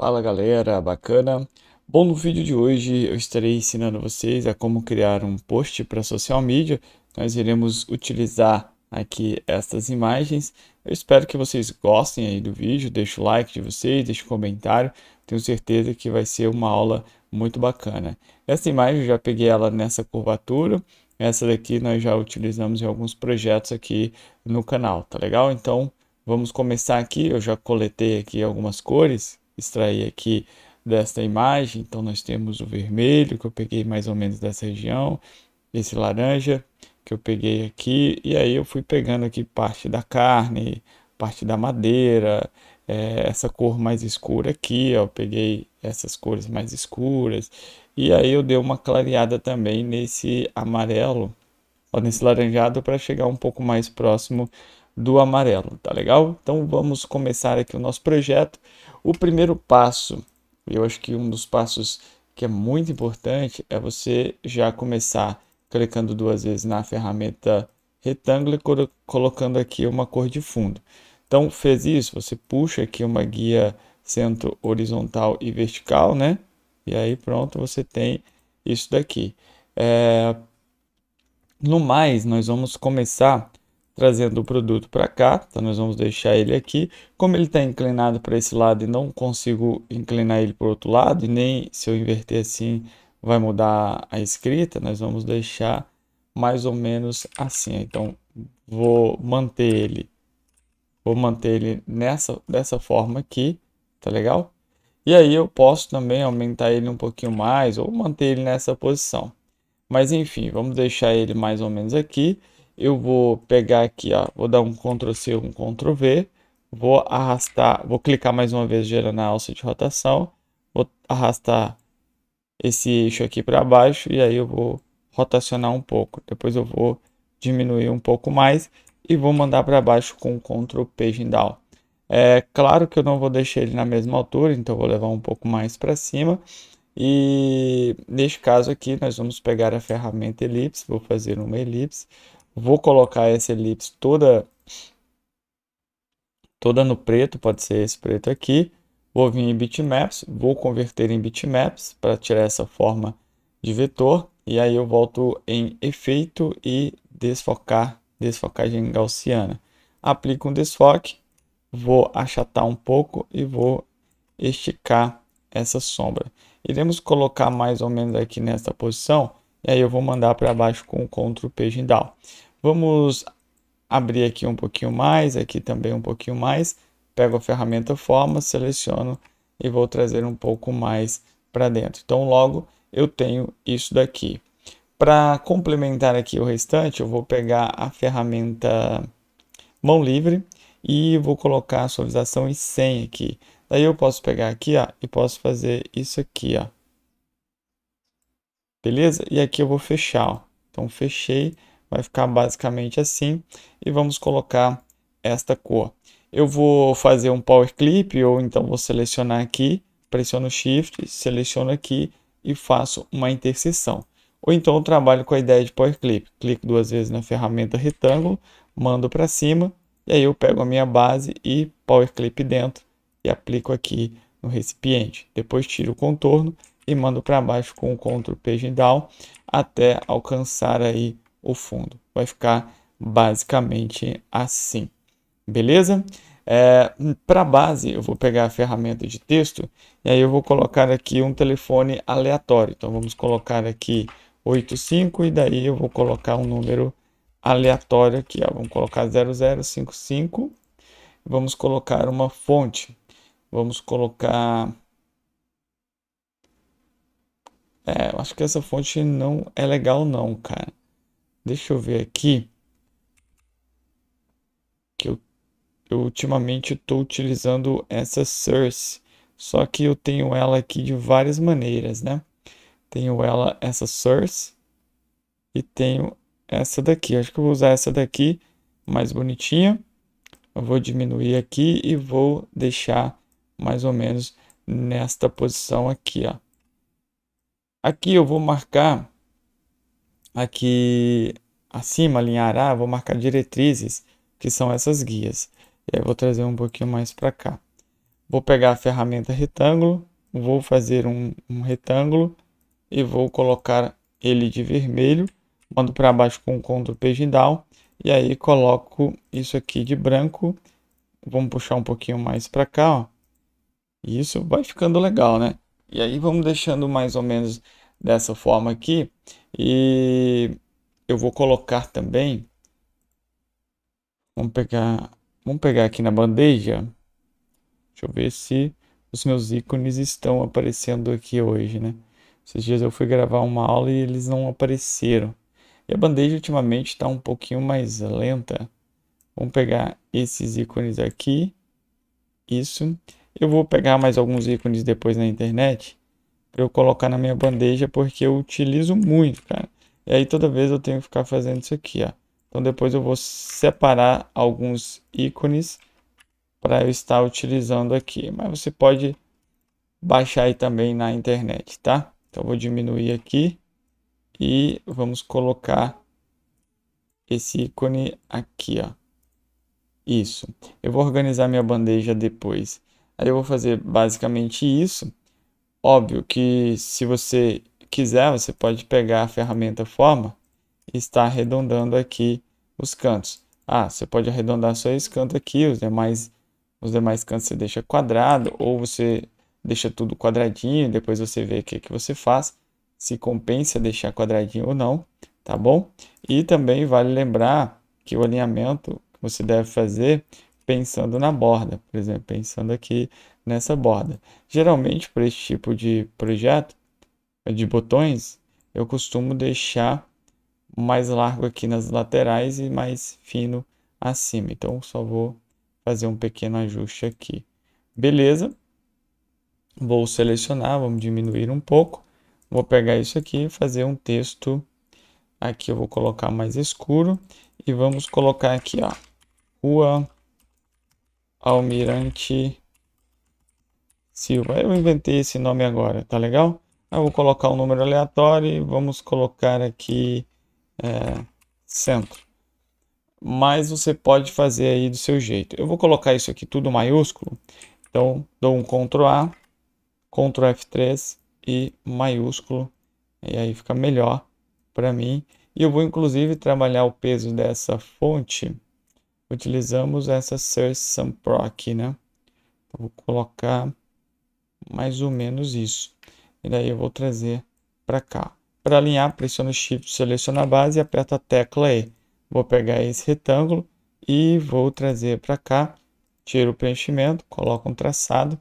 Fala galera, bacana? Bom, no vídeo de hoje eu estarei ensinando vocês a como criar um post para social media. Nós iremos utilizar aqui estas imagens. Eu espero que vocês gostem aí do vídeo, Deixe o like de vocês, deixe o comentário. Tenho certeza que vai ser uma aula muito bacana. Essa imagem eu já peguei ela nessa curvatura. Essa daqui nós já utilizamos em alguns projetos aqui no canal, tá legal? Então, vamos começar aqui. Eu já coletei aqui algumas cores extrair aqui desta imagem. Então, nós temos o vermelho, que eu peguei mais ou menos dessa região, esse laranja, que eu peguei aqui, e aí eu fui pegando aqui parte da carne, parte da madeira, é, essa cor mais escura aqui, ó, eu peguei essas cores mais escuras, e aí eu dei uma clareada também nesse amarelo, ó, nesse laranjado, para chegar um pouco mais próximo do amarelo, tá legal? Então vamos começar aqui o nosso projeto. O primeiro passo, eu acho que um dos passos que é muito importante, é você já começar clicando duas vezes na ferramenta retângulo e colocando aqui uma cor de fundo. Então, fez isso, você puxa aqui uma guia centro horizontal e vertical, né? E aí pronto, você tem isso daqui. É... No mais, nós vamos começar trazendo o produto para cá, então nós vamos deixar ele aqui. Como ele está inclinado para esse lado e não consigo inclinar ele para o outro lado, e nem se eu inverter assim vai mudar a escrita, nós vamos deixar mais ou menos assim. Então vou manter ele, vou manter ele nessa, dessa forma aqui, tá legal? E aí eu posso também aumentar ele um pouquinho mais ou manter ele nessa posição. Mas enfim, vamos deixar ele mais ou menos aqui eu vou pegar aqui, ó, vou dar um Ctrl C, um Ctrl V, vou arrastar, vou clicar mais uma vez gerando a alça de rotação, vou arrastar esse eixo aqui para baixo e aí eu vou rotacionar um pouco. Depois eu vou diminuir um pouco mais e vou mandar para baixo com o Ctrl Page Down. É claro que eu não vou deixar ele na mesma altura, então vou levar um pouco mais para cima. E neste caso aqui, nós vamos pegar a ferramenta elipse, vou fazer uma elipse, Vou colocar essa elipse toda toda no preto, pode ser esse preto aqui. Vou vir em bitmaps, vou converter em bitmaps para tirar essa forma de vetor. E aí eu volto em efeito e desfocar, desfocagem gaussiana. Aplico um desfoque, vou achatar um pouco e vou esticar essa sombra. Iremos colocar mais ou menos aqui nessa posição e aí eu vou mandar para baixo com Ctrl Page Down. Vamos abrir aqui um pouquinho mais, aqui também um pouquinho mais. Pego a ferramenta Forma, seleciono e vou trazer um pouco mais para dentro. Então logo eu tenho isso daqui. Para complementar aqui o restante, eu vou pegar a ferramenta mão livre e vou colocar a suavização em 100 aqui. Daí eu posso pegar aqui ó, e posso fazer isso aqui. Ó beleza? E aqui eu vou fechar, ó. então fechei, vai ficar basicamente assim e vamos colocar esta cor. Eu vou fazer um power clip ou então vou selecionar aqui, pressiono shift, seleciono aqui e faço uma interseção. Ou então eu trabalho com a ideia de power clip, clico duas vezes na ferramenta retângulo, mando para cima e aí eu pego a minha base e power clip dentro e aplico aqui no recipiente. Depois tiro o contorno e mando para baixo com o Ctrl Page Down até alcançar aí o fundo. Vai ficar basicamente assim, beleza? É, para base, eu vou pegar a ferramenta de texto e aí eu vou colocar aqui um telefone aleatório. Então vamos colocar aqui 85 e daí eu vou colocar um número aleatório aqui. Ó. Vamos colocar 0055. Vamos colocar uma fonte. Vamos colocar é, eu acho que essa fonte não é legal não, cara. Deixa eu ver aqui. Que eu, eu ultimamente estou utilizando essa source. Só que eu tenho ela aqui de várias maneiras, né? Tenho ela, essa source. E tenho essa daqui. acho que eu vou usar essa daqui, mais bonitinha. Eu vou diminuir aqui e vou deixar mais ou menos nesta posição aqui, ó. Aqui eu vou marcar, aqui acima, alinhará, vou marcar diretrizes, que são essas guias. E aí vou trazer um pouquinho mais para cá. Vou pegar a ferramenta retângulo, vou fazer um, um retângulo e vou colocar ele de vermelho. Mando para baixo com o Ctrl Page Down e aí coloco isso aqui de branco. Vamos puxar um pouquinho mais para cá, ó. Isso vai ficando legal, né? E aí vamos deixando mais ou menos dessa forma aqui. E eu vou colocar também. Vamos pegar, vamos pegar aqui na bandeja. Deixa eu ver se os meus ícones estão aparecendo aqui hoje, né? Esses dias eu fui gravar uma aula e eles não apareceram. E a bandeja ultimamente está um pouquinho mais lenta. Vamos pegar esses ícones aqui. Isso. Isso eu vou pegar mais alguns ícones depois na internet para eu colocar na minha bandeja, porque eu utilizo muito, cara. E aí toda vez eu tenho que ficar fazendo isso aqui, ó. Então depois eu vou separar alguns ícones para eu estar utilizando aqui. Mas você pode baixar aí também na internet, tá? Então vou diminuir aqui e vamos colocar esse ícone aqui, ó. Isso. Eu vou organizar minha bandeja depois Aí eu vou fazer basicamente isso. Óbvio que se você quiser, você pode pegar a ferramenta forma e estar arredondando aqui os cantos. Ah, você pode arredondar só esse canto aqui, os demais, os demais cantos você deixa quadrado, ou você deixa tudo quadradinho, depois você vê o que, que você faz, se compensa deixar quadradinho ou não, tá bom? E também vale lembrar que o alinhamento que você deve fazer pensando na borda, por exemplo, pensando aqui nessa borda. Geralmente, para esse tipo de projeto, de botões, eu costumo deixar mais largo aqui nas laterais e mais fino acima. Então, só vou fazer um pequeno ajuste aqui. Beleza. Vou selecionar, vamos diminuir um pouco. Vou pegar isso aqui e fazer um texto. Aqui eu vou colocar mais escuro. E vamos colocar aqui, ó. Rua Almirante Silva. Eu inventei esse nome agora, tá legal? Eu vou colocar um número aleatório e vamos colocar aqui é, centro. Mas você pode fazer aí do seu jeito. Eu vou colocar isso aqui tudo maiúsculo. Então, dou um Ctrl A, Ctrl F3 e maiúsculo. E aí fica melhor para mim. E eu vou, inclusive, trabalhar o peso dessa fonte utilizamos essa ser aqui, né? Então, vou colocar mais ou menos isso. E daí eu vou trazer para cá. Para alinhar, pressiono Shift, seleciono a base e aperto a tecla E. Vou pegar esse retângulo e vou trazer para cá. Tiro o preenchimento, coloco um traçado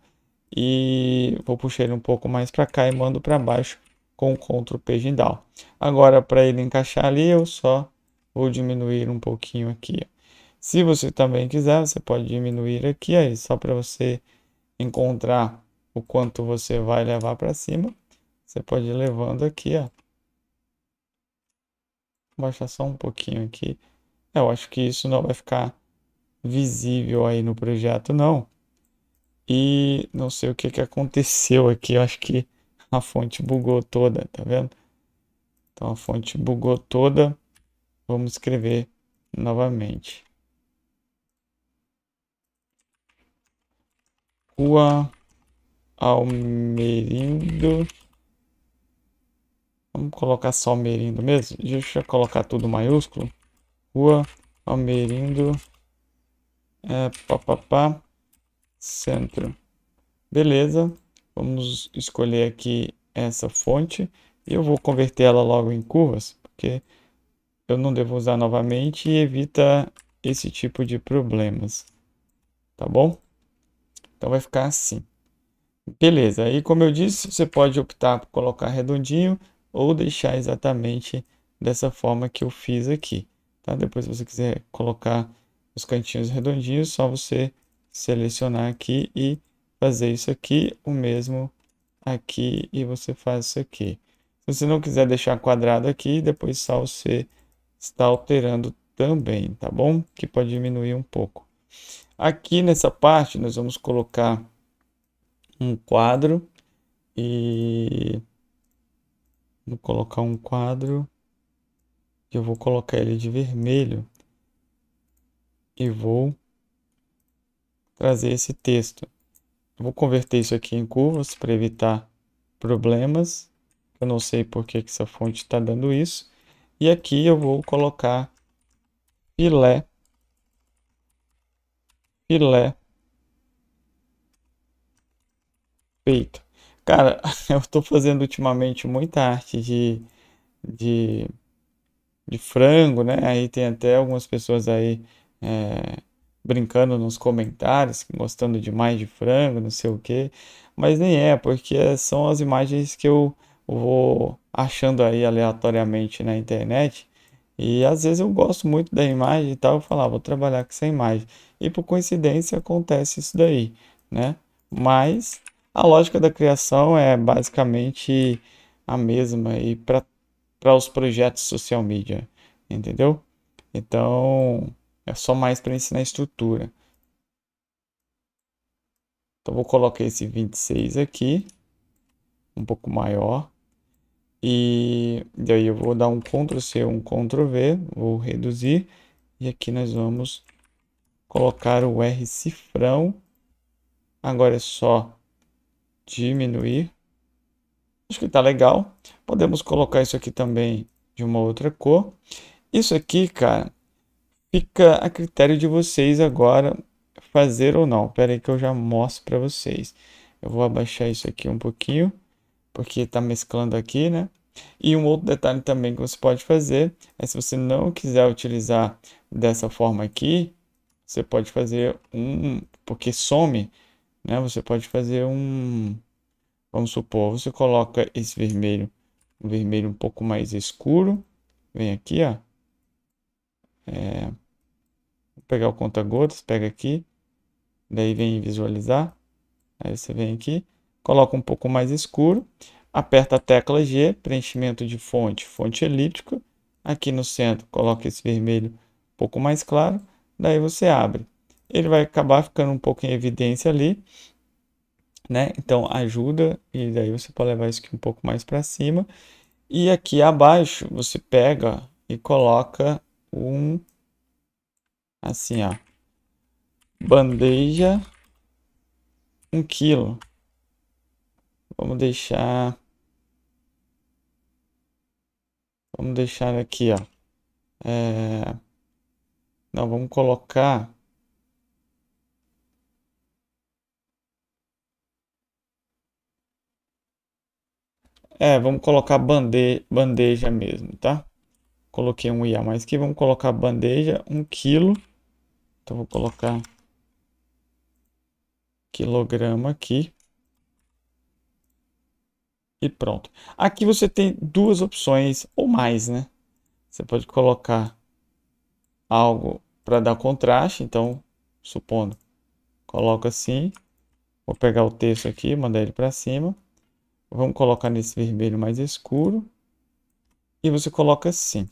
e vou puxar ele um pouco mais para cá e mando para baixo com o Ctrl Page Down. Agora, para ele encaixar ali, eu só vou diminuir um pouquinho aqui. Se você também quiser, você pode diminuir aqui, aí só para você encontrar o quanto você vai levar para cima. Você pode ir levando aqui, ó. Baixar só um pouquinho aqui. Eu acho que isso não vai ficar visível aí no projeto, não. E não sei o que, que aconteceu aqui. Eu acho que a fonte bugou toda, tá vendo? Então a fonte bugou toda. Vamos escrever novamente. Rua Almerindo. Vamos colocar só Almerindo mesmo? Deixa eu colocar tudo maiúsculo. Rua Almerindo. É, papapá. Centro. Beleza. Vamos escolher aqui essa fonte. E eu vou converter ela logo em curvas. Porque eu não devo usar novamente e evita esse tipo de problemas. Tá bom? Então vai ficar assim. Beleza, aí como eu disse, você pode optar por colocar redondinho ou deixar exatamente dessa forma que eu fiz aqui. Tá? Depois se você quiser colocar os cantinhos redondinhos, só você selecionar aqui e fazer isso aqui, o mesmo aqui e você faz isso aqui. Se você não quiser deixar quadrado aqui, depois só você está alterando também, tá bom? Que pode diminuir um pouco. Aqui nessa parte nós vamos colocar um quadro e vou colocar um quadro eu vou colocar ele de vermelho e vou trazer esse texto. Eu vou converter isso aqui em curvas para evitar problemas. Eu não sei por que, que essa fonte está dando isso. E aqui eu vou colocar filé filé feito. Cara, eu tô fazendo ultimamente muita arte de, de, de frango, né? Aí tem até algumas pessoas aí é, brincando nos comentários, gostando demais de frango, não sei o que Mas nem é, porque são as imagens que eu vou achando aí aleatoriamente na internet e às vezes eu gosto muito da imagem e tal, eu falo, vou trabalhar com essa imagem. E por coincidência acontece isso daí, né? Mas a lógica da criação é basicamente a mesma e para os projetos social media, entendeu? Então é só mais para ensinar estrutura. Então vou colocar esse 26 aqui, um pouco maior. E daí eu vou dar um Ctrl C, um Ctrl V, vou reduzir. E aqui nós vamos colocar o R cifrão. Agora é só diminuir. Acho que tá legal. Podemos colocar isso aqui também de uma outra cor. Isso aqui, cara, fica a critério de vocês agora fazer ou não. Pera aí que eu já mostro para vocês. Eu vou abaixar isso aqui um pouquinho porque está mesclando aqui, né? E um outro detalhe também que você pode fazer é se você não quiser utilizar dessa forma aqui, você pode fazer um, porque some, né? Você pode fazer um, vamos supor, você coloca esse vermelho, um vermelho um pouco mais escuro, vem aqui, ó. É, vou pegar o conta-gotas, pega aqui, daí vem visualizar, aí você vem aqui, coloca um pouco mais escuro, aperta a tecla G, preenchimento de fonte, fonte elíptica, aqui no centro coloca esse vermelho um pouco mais claro, daí você abre. Ele vai acabar ficando um pouco em evidência ali, né? Então ajuda e daí você pode levar isso aqui um pouco mais para cima. E aqui abaixo você pega e coloca um assim, ó, bandeja um quilo. Vamos deixar. Vamos deixar aqui, ó. É... Não, vamos colocar. É, vamos colocar bande... bandeja mesmo, tá? Coloquei um IA mais aqui. Vamos colocar bandeja, um quilo. Então, vou colocar quilograma aqui e pronto. Aqui você tem duas opções ou mais, né? Você pode colocar algo para dar contraste, então, supondo, coloco assim, vou pegar o texto aqui, mandar ele para cima, vamos colocar nesse vermelho mais escuro, e você coloca assim.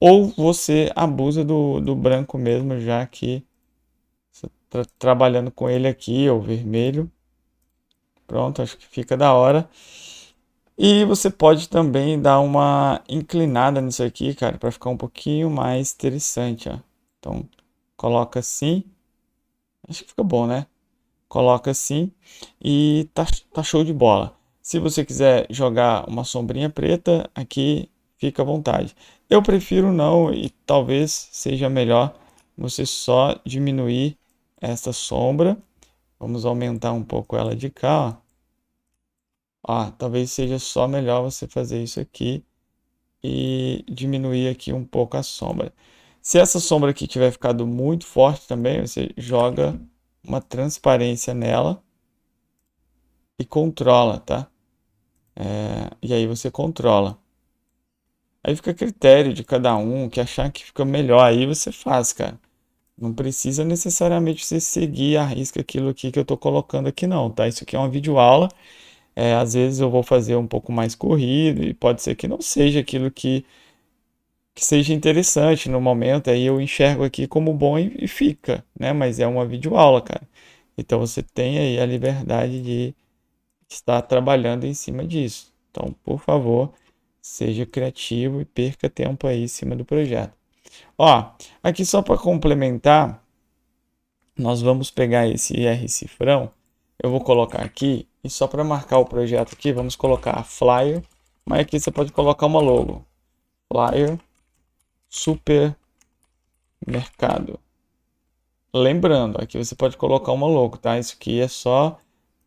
Ou você abusa do, do branco mesmo, já que você está trabalhando com ele aqui, ou vermelho, Pronto, acho que fica da hora. E você pode também dar uma inclinada nisso aqui, cara, para ficar um pouquinho mais interessante, ó. Então, coloca assim. Acho que fica bom, né? Coloca assim e tá, tá show de bola. Se você quiser jogar uma sombrinha preta, aqui fica à vontade. Eu prefiro não e talvez seja melhor você só diminuir esta sombra Vamos aumentar um pouco ela de cá, ó. ó. talvez seja só melhor você fazer isso aqui e diminuir aqui um pouco a sombra. Se essa sombra aqui tiver ficado muito forte também, você joga uma transparência nela e controla, tá? É, e aí você controla. Aí fica a critério de cada um, que achar que fica melhor aí você faz, cara. Não precisa necessariamente você seguir a risca aquilo aqui que eu estou colocando aqui não, tá? Isso aqui é uma videoaula. É, às vezes eu vou fazer um pouco mais corrido e pode ser que não seja aquilo que, que seja interessante no momento. Aí eu enxergo aqui como bom e, e fica, né? Mas é uma videoaula, cara. Então você tem aí a liberdade de estar trabalhando em cima disso. Então, por favor, seja criativo e perca tempo aí em cima do projeto. Ó, aqui só para complementar, nós vamos pegar esse IR cifrão, eu vou colocar aqui, e só para marcar o projeto aqui, vamos colocar flyer, mas aqui você pode colocar uma logo, flyer supermercado. Lembrando, aqui você pode colocar uma logo, tá? Isso aqui é só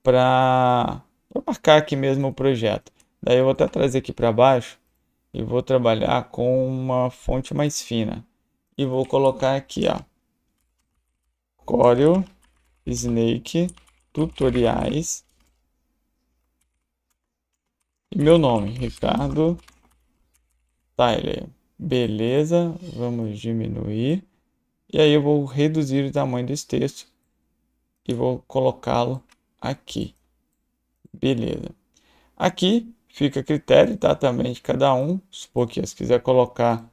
para marcar aqui mesmo o projeto. Daí eu vou até trazer aqui para baixo e vou trabalhar com uma fonte mais fina e vou colocar aqui, ó. Corel Snake Tutoriais. E meu nome, Ricardo Tyler. Beleza, vamos diminuir. E aí eu vou reduzir o tamanho desse texto e vou colocá-lo aqui. Beleza. Aqui fica a critério, tá? Também de cada um. Supor que se quiser colocar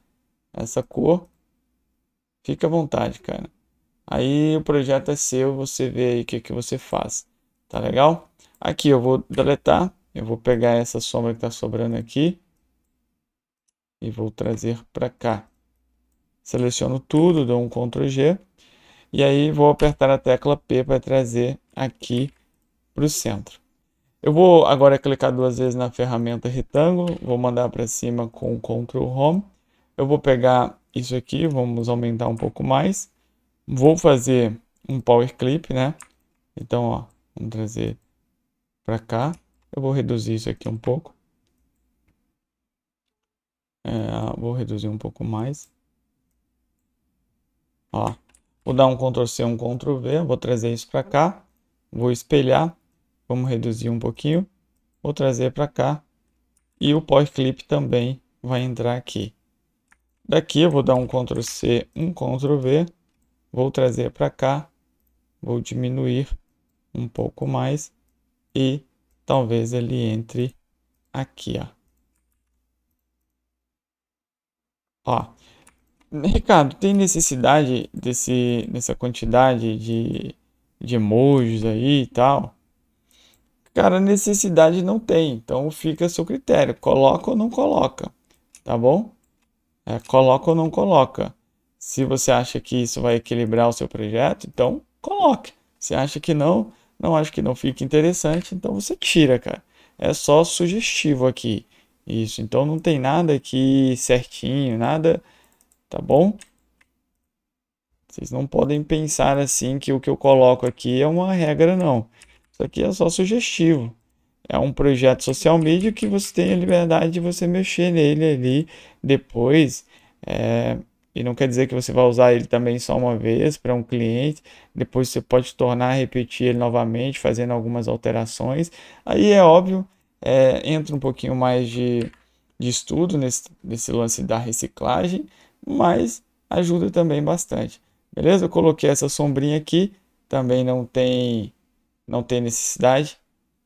essa cor, Fica à vontade, cara. Aí o projeto é seu, você vê aí o que, que você faz. Tá legal? Aqui eu vou deletar. Eu vou pegar essa sombra que tá sobrando aqui. E vou trazer para cá. Seleciono tudo, dou um Ctrl G. E aí vou apertar a tecla P para trazer aqui para o centro. Eu vou agora clicar duas vezes na ferramenta retângulo. Vou mandar para cima com Ctrl Home. Eu vou pegar isso aqui, vamos aumentar um pouco mais. Vou fazer um power clip, né? Então, ó, vamos trazer para cá. Eu vou reduzir isso aqui um pouco. É, vou reduzir um pouco mais. Ó, vou dar um Ctrl C, um Ctrl V, vou trazer isso para cá. Vou espelhar, vamos reduzir um pouquinho. Vou trazer para cá. E o power clip também vai entrar aqui. Daqui eu vou dar um Ctrl C, um Ctrl V, vou trazer para cá, vou diminuir um pouco mais e talvez ele entre aqui, ó. Ó, Ricardo, tem necessidade desse, dessa quantidade de, de emojis aí e tal? Cara, necessidade não tem, então fica a seu critério, coloca ou não coloca, tá bom? é, coloca ou não coloca. Se você acha que isso vai equilibrar o seu projeto, então coloque. Se acha que não, não acha que não fica interessante, então você tira, cara. É só sugestivo aqui. Isso, então não tem nada aqui certinho, nada, tá bom? Vocês não podem pensar assim que o que eu coloco aqui é uma regra, não. Isso aqui é só sugestivo é um projeto social media que você tem a liberdade de você mexer nele ali depois. É, e não quer dizer que você vai usar ele também só uma vez para um cliente, depois você pode tornar a repetir ele novamente, fazendo algumas alterações. Aí é óbvio, é, entra um pouquinho mais de, de estudo nesse, nesse lance da reciclagem, mas ajuda também bastante. Beleza? Eu coloquei essa sombrinha aqui, também não tem, não tem necessidade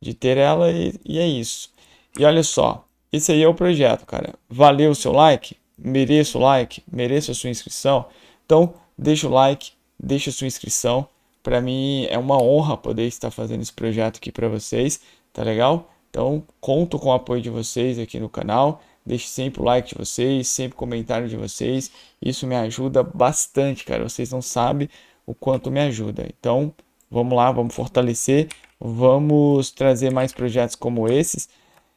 de ter ela e, e é isso. E olha só, esse aí é o projeto, cara. Valeu o seu like? Mereço o like? Mereço a sua inscrição? Então, deixa o like, deixa a sua inscrição. Para mim é uma honra poder estar fazendo esse projeto aqui para vocês, tá legal? Então, conto com o apoio de vocês aqui no canal. Deixe sempre o like de vocês, sempre comentário de vocês. Isso me ajuda bastante, cara. Vocês não sabem o quanto me ajuda. Então, vamos lá, vamos fortalecer, Vamos trazer mais projetos como esses.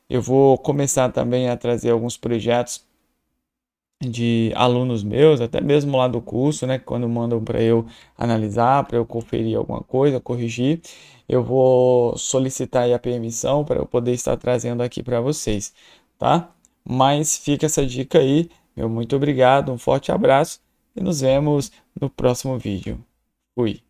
Eu vou começar também a trazer alguns projetos de alunos meus, até mesmo lá do curso, né? Quando mandam para eu analisar, para eu conferir alguma coisa, corrigir, eu vou solicitar a permissão para eu poder estar trazendo aqui para vocês, tá? Mas fica essa dica aí. Meu muito obrigado, um forte abraço e nos vemos no próximo vídeo. Fui.